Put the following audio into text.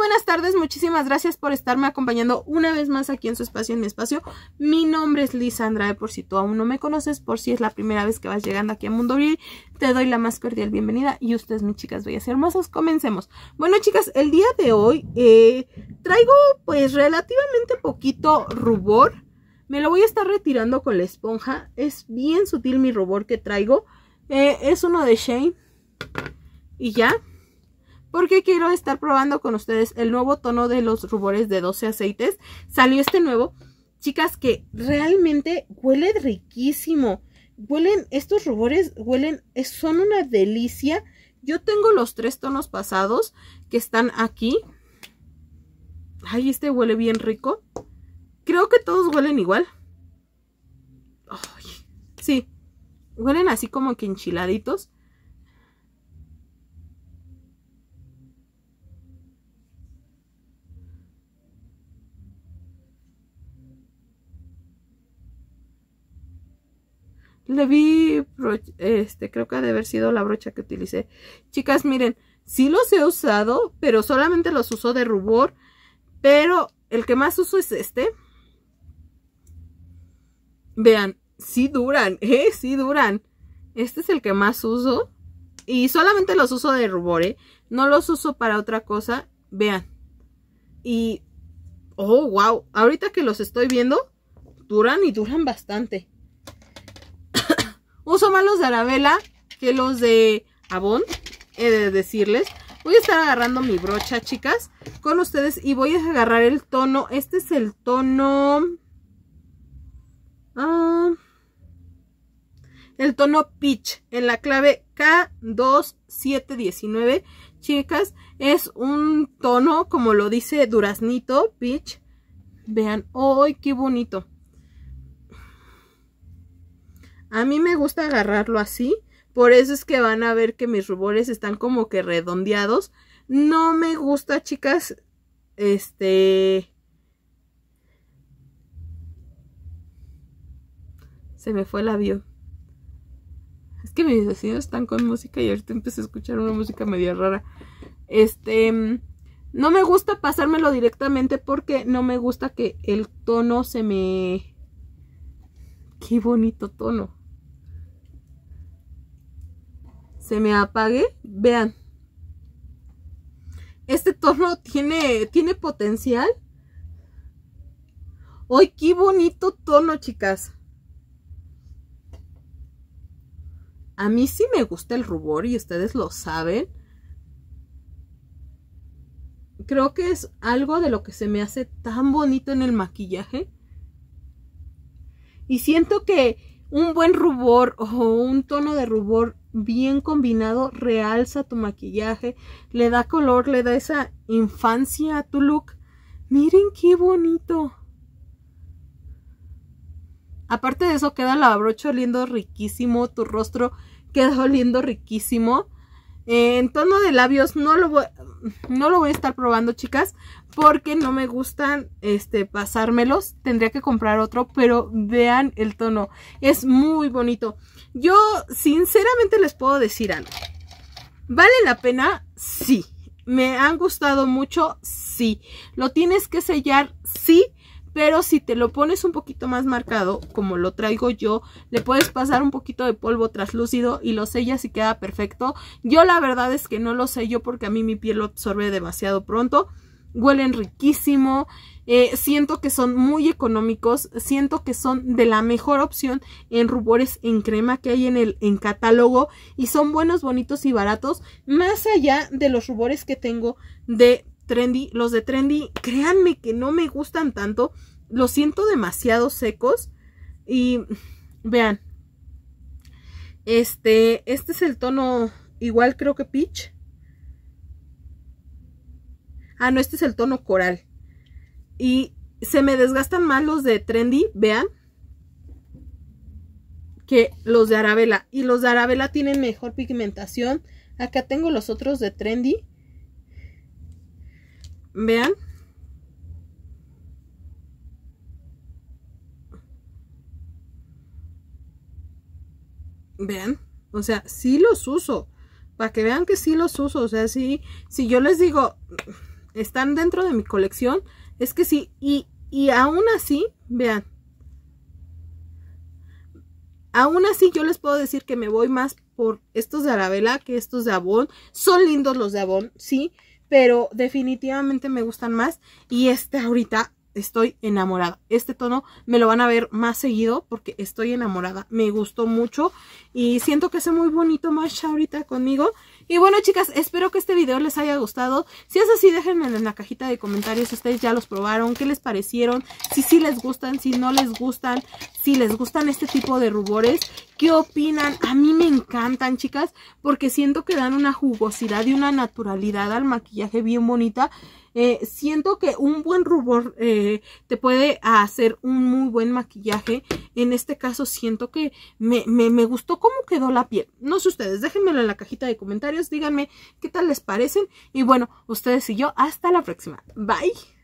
buenas tardes, muchísimas gracias por estarme acompañando una vez más aquí en su espacio, en mi espacio. Mi nombre es Lisa Andrade, por si tú aún no me conoces, por si es la primera vez que vas llegando aquí a Mundo Bril, te doy la más cordial bienvenida y ustedes, mis chicas bellas y hermosas, comencemos. Bueno, chicas, el día de hoy eh, traigo pues relativamente poquito rubor. Me lo voy a estar retirando con la esponja. Es bien sutil mi rubor que traigo. Eh, es uno de Shane. Y ya, porque quiero estar probando con ustedes el nuevo tono de los rubores de 12 aceites. Salió este nuevo, chicas, que realmente huele riquísimo. Huelen, estos rubores huelen, son una delicia. Yo tengo los tres tonos pasados que están aquí. Ay, este huele bien rico. Creo que todos huelen igual. Ay, sí, huelen así como que enchiladitos. Le vi, este, creo que ha de haber sido la brocha que utilicé. Chicas, miren, sí los he usado, pero solamente los uso de rubor. Pero el que más uso es este. Vean, sí duran, ¿eh? Sí duran. Este es el que más uso. Y solamente los uso de rubor, ¿eh? No los uso para otra cosa. Vean. Y... ¡Oh, wow! Ahorita que los estoy viendo, duran y duran bastante. Uso más los de Arabella que los de Avon, he de decirles. Voy a estar agarrando mi brocha, chicas, con ustedes y voy a agarrar el tono. Este es el tono... Ah, el tono Peach en la clave K2719. Chicas, es un tono, como lo dice Duraznito, Peach. Vean, ¡ay, qué bonito! A mí me gusta agarrarlo así, por eso es que van a ver que mis rubores están como que redondeados. No me gusta, chicas, este... Se me fue el avión. Es que mis vecinos están con música y ahorita empecé a escuchar una música media rara. Este... No me gusta pasármelo directamente porque no me gusta que el tono se me... Qué bonito tono. se me apague, vean. Este tono tiene, tiene potencial. ¡Ay, qué bonito tono, chicas! A mí sí me gusta el rubor y ustedes lo saben. Creo que es algo de lo que se me hace tan bonito en el maquillaje. Y siento que un buen rubor o un tono de rubor bien combinado realza tu maquillaje, le da color, le da esa infancia a tu look. Miren qué bonito. Aparte de eso, queda la brocha oliendo riquísimo, tu rostro queda oliendo riquísimo. En tono de labios no lo voy, no lo voy a estar probando, chicas, porque no me gustan este, pasármelos. Tendría que comprar otro, pero vean el tono. Es muy bonito. Yo sinceramente les puedo decir algo. ¿Vale la pena? Sí. ¿Me han gustado mucho? Sí. ¿Lo tienes que sellar? Sí. Pero si te lo pones un poquito más marcado, como lo traigo yo, le puedes pasar un poquito de polvo traslúcido y lo sellas y queda perfecto. Yo la verdad es que no lo sello porque a mí mi piel lo absorbe demasiado pronto. Huelen riquísimo, eh, siento que son muy económicos, siento que son de la mejor opción en rubores en crema que hay en el en catálogo y son buenos, bonitos y baratos, más allá de los rubores que tengo de Trendy, los de Trendy, créanme que no me gustan tanto. Los siento demasiado secos. Y vean. Este, este es el tono igual creo que peach. Ah, no, este es el tono coral. Y se me desgastan más los de Trendy, vean. Que los de Arabella. Y los de Arabella tienen mejor pigmentación. Acá tengo los otros de Trendy. Vean. Vean. O sea, sí los uso. Para que vean que sí los uso. O sea, sí. Si yo les digo, están dentro de mi colección. Es que sí. Y, y aún así, vean. Aún así yo les puedo decir que me voy más por estos de Arabella que estos de Avon. Son lindos los de Avon, sí pero definitivamente me gustan más. Y este ahorita estoy enamorada. Este tono me lo van a ver más seguido porque estoy enamorada. Me gustó mucho y siento que hace muy bonito más ahorita conmigo. Y bueno, chicas, espero que este video les haya gustado. Si es así, déjenme en la cajita de comentarios ustedes ya los probaron, qué les parecieron, si sí les gustan, si no les gustan, si les gustan este tipo de rubores, qué opinan. A mí me encantan, chicas, porque siento que dan una jugosidad y una naturalidad al maquillaje bien bonita eh, siento que un buen rubor eh, te puede hacer un muy buen maquillaje. En este caso siento que me, me gustó cómo quedó la piel. No sé ustedes, déjenmelo en la cajita de comentarios. Díganme qué tal les parecen. Y bueno, ustedes y yo, hasta la próxima. Bye.